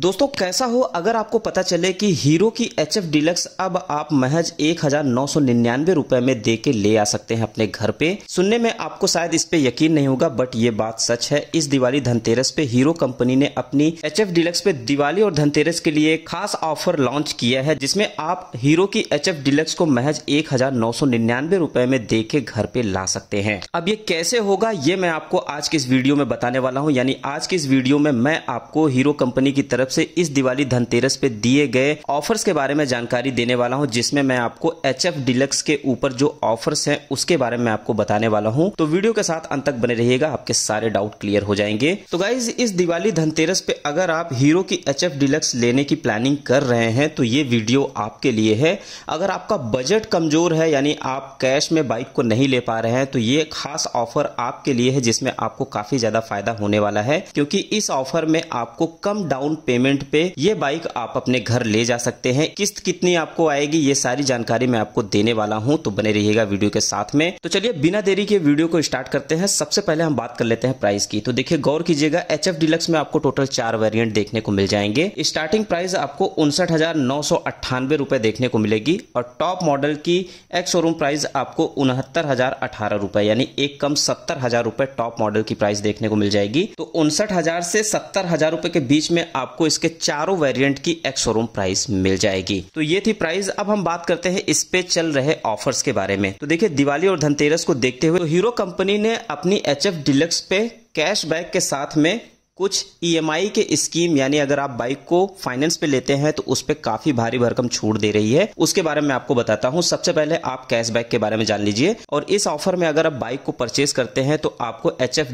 दोस्तों कैसा हो अगर आपको पता चले कि हीरो की एच एफ डिलक्स अब आप महज एक हजार नौ सौ निन्यानवे रुपए में दे के ले आ सकते हैं अपने घर पे सुनने में आपको शायद इस पे यकीन नहीं होगा बट ये बात सच है इस दिवाली धनतेरस पे हीरो कंपनी ने अपनी एच एफ डिलक्स पे दिवाली और धनतेरस के लिए खास ऑफर लॉन्च किया है जिसमे आप हीरो की एच एफ डिलक्स को महज एक हजार नौ सौ निन्यानवे रुपए में दे के घर पे ला सकते हैं अब ये कैसे होगा ये मैं आपको आज की इस वीडियो में बताने वाला हूँ यानी आज की इस वीडियो में मैं आपको हीरो कंपनी की तरफ तरफ से इस दिवाली धनतेरस पे दिए गए ऑफर्स के बारे में जानकारी देने वाला हूँ जिसमें मैं आपको एच एफ डिलक्स के ऊपर जो ऑफर्स हैं उसके बारे में आपको बताने वाला हूँ तो वीडियो के साथ अंत तक बने रहिएगा आपके सारे डाउट क्लियर हो जाएंगे तो गाइज इस दिवाली धनतेरस पे अगर आप हीरो की एच एफ डिलक्स लेने की प्लानिंग कर रहे हैं तो ये वीडियो आपके लिए है अगर आपका बजट कमजोर है यानी आप कैश में बाइक को नहीं ले पा रहे हैं तो ये खास ऑफर आपके लिए है जिसमें आपको काफी ज्यादा फायदा होने वाला है क्योंकि इस ऑफर में आपको कम डाउन पेमेंट पेमेंट पे ये बाइक आप अपने घर ले जा सकते हैं किस्त कितनी आपको आएगी ये सारी जानकारी मैं आपको देने वाला हूँ तो बने रहिएगा वीडियो के साथ में तो चलिए बिना देरी के वीडियो को स्टार्ट करते हैं सबसे पहले हम बात कर लेते हैं प्राइस की तो देखिये गौर कीजिएगा एच एफ में आपको टोटल चार वेरियंट देखने को मिल जाएंगे स्टार्टिंग प्राइस आपको उनसठ हजार देखने को मिलेगी और टॉप मॉडल की एक्स शोरूम प्राइस आपको उनहत्तर हजार अठारह रुपए यानी एक कम सत्तर हजार रुपए टॉप मॉडल की प्राइस देखने को मिल जाएगी तो उनसठ हजार से सत्तर हजार रुपए के बीच में आपको आपको इसके चारों वेरिएंट की एक्स शोरूम प्राइस मिल जाएगी तो ये थी प्राइस अब हम बात करते हैं इस पे चल रहे ऑफर्स के बारे में तो देखिये दिवाली और धनतेरस को देखते हुए तो हीरो कंपनी ने अपनी H F deluxe pay back के साथ में कुछ ईएमआई e के स्कीम यानी अगर आप बाइक को फाइनेंस पे लेते हैं तो उस पर काफी भारी भरकम छूट दे रही है उसके बारे में आपको बताता हूँ सबसे पहले आप कैशबैक के बारे में जान लीजिए और इस ऑफर में अगर आप बाइक को परचेज करते हैं तो आपको एच एफ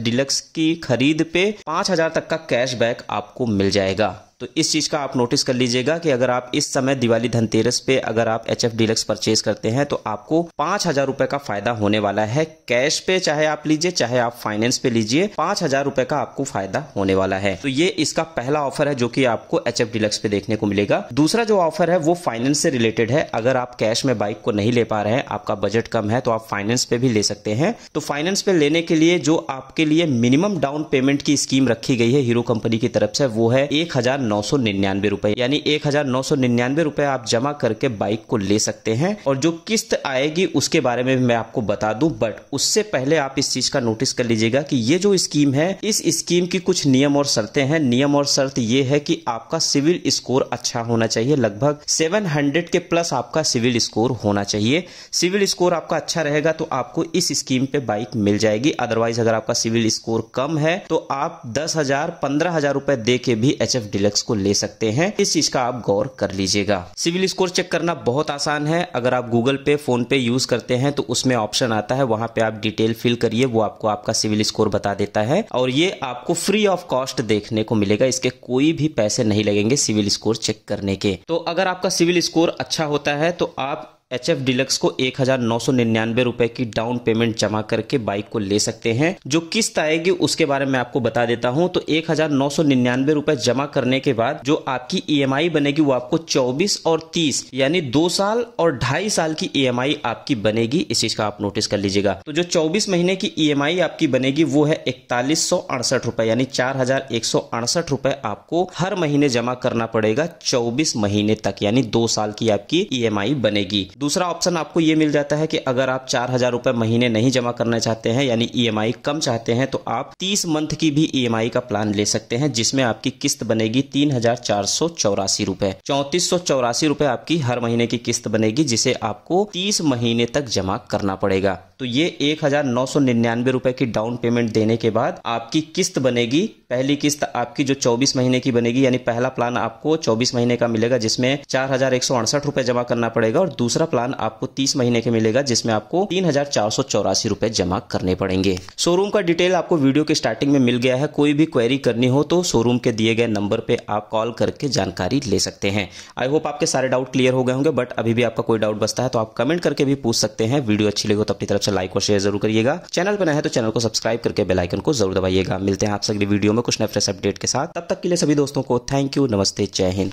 की खरीद पे पांच हजार तक का कैशबैक आपको मिल जाएगा तो इस चीज़ का आप नोटिस कर लीजिएगा कि अगर आप इस समय दिवाली धनतेरस पे अगर आप एच एफ डीलक्स परचेज करते हैं तो आपको पांच हजार रुपए का फायदा होने वाला है कैश पे चाहे आप लीजिए चाहे आप फाइनेंस पे लीजिए पांच हजार रुपए का आपको फायदा होने वाला है तो ये इसका पहला ऑफर है जो कि आपको एच एफ डीलक्स पे देखने को मिलेगा दूसरा जो ऑफर है वो फाइनेंस से रिलेटेड है अगर आप कैश में बाइक को नहीं ले पा रहे हैं आपका बजट कम है तो आप फाइनेंस पे भी ले सकते हैं तो फाइनेंस पे लेने के लिए जो आपके लिए मिनिमम डाउन पेमेंट की स्कीम रखी गई है हीरो कंपनी की तरफ से वो है एक हजार नौ रुपए यानी एक हजार रुपए आप जमा करके बाइक को ले सकते हैं और जो किस्त आएगी उसके बारे में मैं आपको बता दूं बट उससे पहले आप इस चीज का नोटिस कर लीजिएगा कि ये जो स्कीम है इस स्कीम की कुछ नियम और शर्तें हैं नियम और शर्त ये है कि आपका सिविल स्कोर अच्छा होना चाहिए लगभग 700 के प्लस आपका सिविल स्कोर होना चाहिए सिविल स्कोर आपका अच्छा रहेगा तो आपको इस स्कीम पे बाइक मिल जाएगी अदरवाइज अगर आपका सिविल स्कोर कम है तो आप दस हजार पंद्रह हजार रुपए दे के भी एच एफ इंडेक्स को ले सकते हैं इस चीज का आप गौर कर लीजिएगा सिविल स्कोर चेक करना बहुत आसान है अगर आप गूगल पे फोन पे यूज करते हैं तो उसमें ऑप्शन आता है वहां पे आप डिटेल फिल करिए वो आपको आपका सिविल स्कोर बता देता है और ये आपको फ्री ऑफ कॉस्ट देखने को मिलेगा इसके कोई भी पैसे नहीं लगेंगे सिविल स्कोर चेक करने के तो अगर आपका सिविल स्कोर अच्छा होता है तो आप एच एफ डिलक्स को एक हजार नौ सौ निन्यानवे रूपए की डाउन पेमेंट जमा करके बाइक को ले सकते हैं जो किस्त आएगी उसके बारे में आपको बता देता हूं तो एक हजार नौ सौ निन्यानवे रूपए जमा करने के बाद जो आपकी ई e बनेगी वो आपको चौबीस और तीस यानी दो साल और ढाई साल की ई e आपकी बनेगी इस चीज का आप नोटिस कर लीजिएगा तो जो चौबीस महीने की ई e आपकी बनेगी वो है इकतालीस सौ अड़सठ रुपए यानी चार हजार एक सौ अड़सठ रुपए आपको हर महीने जमा करना पड़ेगा चौबीस महीने तक यानी दो साल की आपकी ई बनेगी दूसरा ऑप्शन आपको ये मिल जाता है कि अगर आप चार हजार रुपए महीने नहीं जमा करना चाहते हैं यानी ई e कम चाहते हैं तो आप तीस मंथ की भी ई e का प्लान ले सकते हैं जिसमें आपकी किस्त बनेगी तीन हजार चार सौ चौरासी रुपए चौंतीस सौ चौरासी रुपए आपकी हर महीने की किस्त बनेगी जिसे आपको तीस महीने तक जमा करना पड़ेगा तो ये एक हजार नौ सौ निन्यानवे रुपए की डाउन पेमेंट देने के बाद आपकी किस्त बनेगी पहली किस्त आपकी जो चौबीस महीने की बनेगी यानी पहला प्लान आपको चौबीस महीने का मिलेगा जिसमें चार हजार एक सौ अड़सठ रुपए जमा करना पड़ेगा और दूसरा प्लान आपको तीस महीने के मिलेगा जिसमें आपको तीन हजार चार सौ चौरासी रुपए जमा करने पड़ेंगे शोरूम का डिटेल आपको वीडियो के स्टार्टिंग में मिल गया है कोई भी क्वेरी करनी हो तो शोरूम के दिए गए नंबर पर आप कॉल करके जानकारी ले सकते हैं आई होप आपके सारे डाउट क्लियर हो गए होंगे बट अभी भी आपका कोई डाउट बचता है तो आप कमेंट करके भी पूछ सकते हैं वीडियो अच्छी लगी तो अपनी तरफ अच्छा लाइक और शेयर जरूर करिएगा चैनल पर है तो चैनल को सब्सक्राइब करके बेलाइकन को जरूर दबाइएगा मिलते हैं आपसे अगली वीडियो में कुछ नए फ्रेश अपडेट के साथ तब तक के लिए सभी दोस्तों को थैंक यू नमस्ते जय हिंद